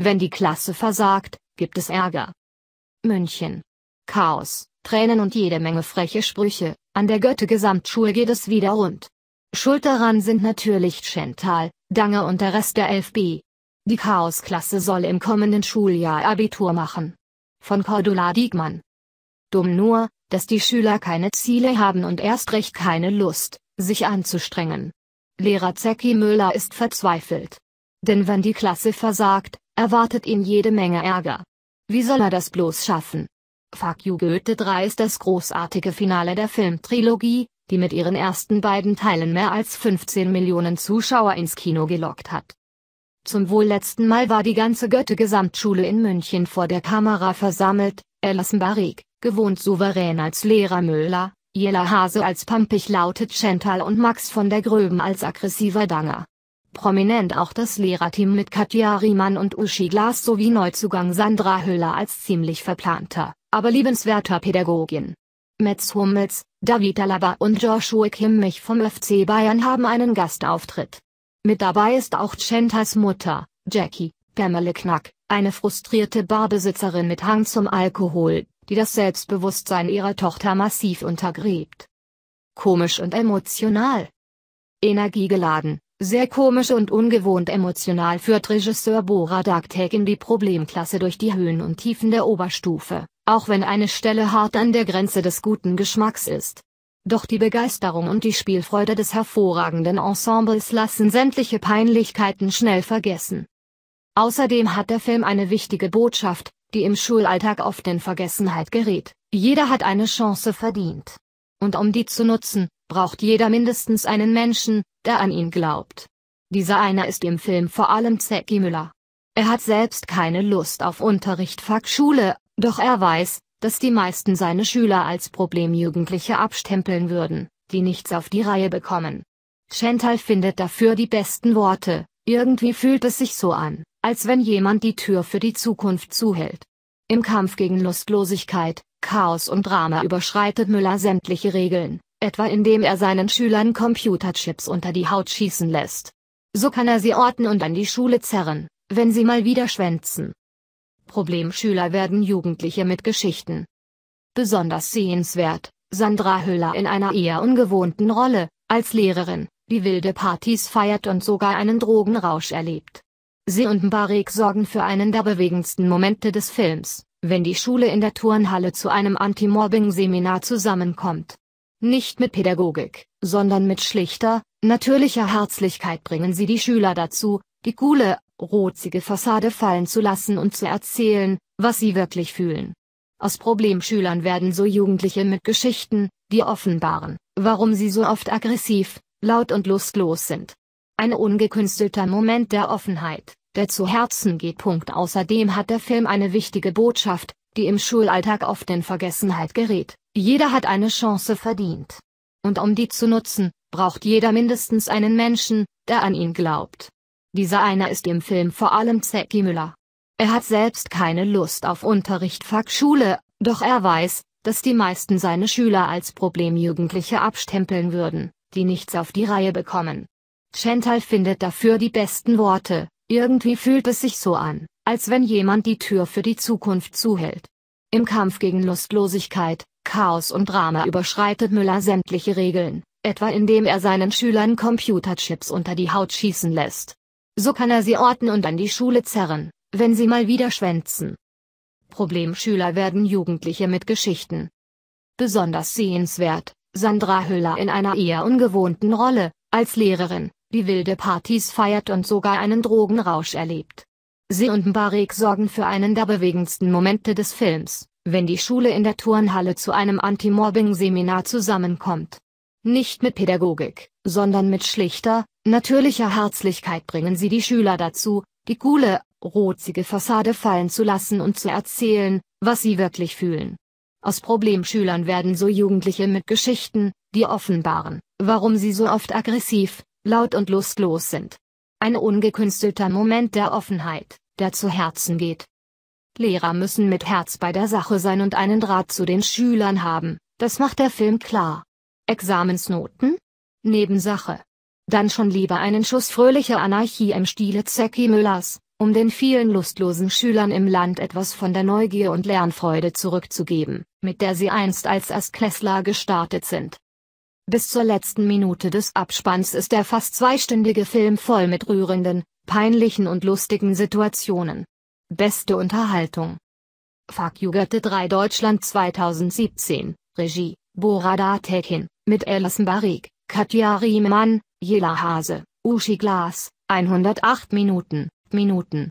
Wenn die Klasse versagt, gibt es Ärger. München. Chaos, Tränen und jede Menge freche Sprüche, an der Goethe-Gesamtschule geht es wieder rund. Schuld daran sind natürlich Chantal, Dange und der Rest der 11b. Die Chaosklasse soll im kommenden Schuljahr Abitur machen. Von Cordula Diekmann. Dumm nur, dass die Schüler keine Ziele haben und erst recht keine Lust, sich anzustrengen. Lehrer Zeki Müller ist verzweifelt. Denn wenn die Klasse versagt, erwartet ihn jede Menge Ärger. Wie soll er das bloß schaffen? Fuck You Goethe 3 ist das großartige Finale der Filmtrilogie, die mit ihren ersten beiden Teilen mehr als 15 Millionen Zuschauer ins Kino gelockt hat. Zum wohl letzten Mal war die ganze Goethe-Gesamtschule in München vor der Kamera versammelt, Alison Barrick, gewohnt souverän als Lehrer Müller, Jela Hase als pampig lautet Chantal und Max von der Gröben als aggressiver Danger. Prominent auch das Lehrerteam mit Katja Riemann und Uschi Glas sowie Neuzugang Sandra Hüller als ziemlich verplanter, aber liebenswerter Pädagogin. Metz Hummels, David Alaba und Joshua Kimmich vom FC Bayern haben einen Gastauftritt. Mit dabei ist auch Centas Mutter, Jackie, Pamela Knack, eine frustrierte Barbesitzerin mit Hang zum Alkohol, die das Selbstbewusstsein ihrer Tochter massiv untergräbt. Komisch und emotional. Energiegeladen, sehr komisch und ungewohnt emotional führt Regisseur Bora Dagtag in die Problemklasse durch die Höhen und Tiefen der Oberstufe, auch wenn eine Stelle hart an der Grenze des guten Geschmacks ist. Doch die Begeisterung und die Spielfreude des hervorragenden Ensembles lassen sämtliche Peinlichkeiten schnell vergessen. Außerdem hat der Film eine wichtige Botschaft, die im Schulalltag oft in Vergessenheit gerät. Jeder hat eine Chance verdient. Und um die zu nutzen, braucht jeder mindestens einen Menschen, der an ihn glaubt. Dieser einer ist im Film vor allem Zeki Müller. Er hat selbst keine Lust auf Unterricht Fachschule, doch er weiß, dass die meisten seine Schüler als Problemjugendliche abstempeln würden, die nichts auf die Reihe bekommen. Chantal findet dafür die besten Worte, irgendwie fühlt es sich so an, als wenn jemand die Tür für die Zukunft zuhält. Im Kampf gegen Lustlosigkeit, Chaos und Drama überschreitet Müller sämtliche Regeln, etwa indem er seinen Schülern Computerchips unter die Haut schießen lässt. So kann er sie orten und an die Schule zerren, wenn sie mal wieder schwänzen. Problemschüler werden Jugendliche mit Geschichten. Besonders sehenswert, Sandra Hüller in einer eher ungewohnten Rolle, als Lehrerin, die wilde Partys feiert und sogar einen Drogenrausch erlebt. Sie und Mbarek sorgen für einen der bewegendsten Momente des Films, wenn die Schule in der Turnhalle zu einem Anti-Mobbing-Seminar zusammenkommt. Nicht mit Pädagogik, sondern mit schlichter, natürlicher Herzlichkeit bringen sie die Schüler dazu, die coole, rotzige Fassade fallen zu lassen und zu erzählen, was sie wirklich fühlen. Aus Problemschülern werden so Jugendliche mit Geschichten, die offenbaren, warum sie so oft aggressiv, laut und lustlos sind. Ein ungekünstelter Moment der Offenheit, der zu Herzen geht. Außerdem hat der Film eine wichtige Botschaft, die im Schulalltag oft in Vergessenheit gerät. Jeder hat eine Chance verdient. Und um die zu nutzen, braucht jeder mindestens einen Menschen, der an ihn glaubt. Dieser einer ist im Film vor allem Zeki Müller. Er hat selbst keine Lust auf Unterricht fuck doch er weiß, dass die meisten seine Schüler als Problemjugendliche abstempeln würden, die nichts auf die Reihe bekommen. Chantal findet dafür die besten Worte, irgendwie fühlt es sich so an, als wenn jemand die Tür für die Zukunft zuhält. Im Kampf gegen Lustlosigkeit, Chaos und Drama überschreitet Müller sämtliche Regeln, etwa indem er seinen Schülern Computerchips unter die Haut schießen lässt. So kann er sie orten und an die Schule zerren, wenn sie mal wieder schwänzen. Problemschüler werden Jugendliche mit Geschichten. Besonders sehenswert, Sandra Hüller in einer eher ungewohnten Rolle, als Lehrerin, die wilde Partys feiert und sogar einen Drogenrausch erlebt. Sie und Mbarek sorgen für einen der bewegendsten Momente des Films, wenn die Schule in der Turnhalle zu einem Anti-Mobbing-Seminar zusammenkommt. Nicht mit Pädagogik, sondern mit schlichter, natürlicher Herzlichkeit bringen sie die Schüler dazu, die coole, rotzige Fassade fallen zu lassen und zu erzählen, was sie wirklich fühlen. Aus Problemschülern werden so Jugendliche mit Geschichten, die offenbaren, warum sie so oft aggressiv, laut und lustlos sind. Ein ungekünstelter Moment der Offenheit leichter zu Herzen geht. Lehrer müssen mit Herz bei der Sache sein und einen Draht zu den Schülern haben, das macht der Film klar. Examensnoten? Nebensache. Dann schon lieber einen Schuss fröhlicher Anarchie im Stile Zeki Müllers, um den vielen lustlosen Schülern im Land etwas von der Neugier und Lernfreude zurückzugeben, mit der sie einst als Erstklässler gestartet sind. Bis zur letzten Minute des Abspanns ist der fast zweistündige Film voll mit rührenden, peinlichen und lustigen Situationen. Beste Unterhaltung. Verkjuggerte 3 Deutschland 2017, Regie, Borada Tekin, mit Alison Barik, Katja Riemann, Jela Hase, Uschi Glas, 108 Minuten, Minuten.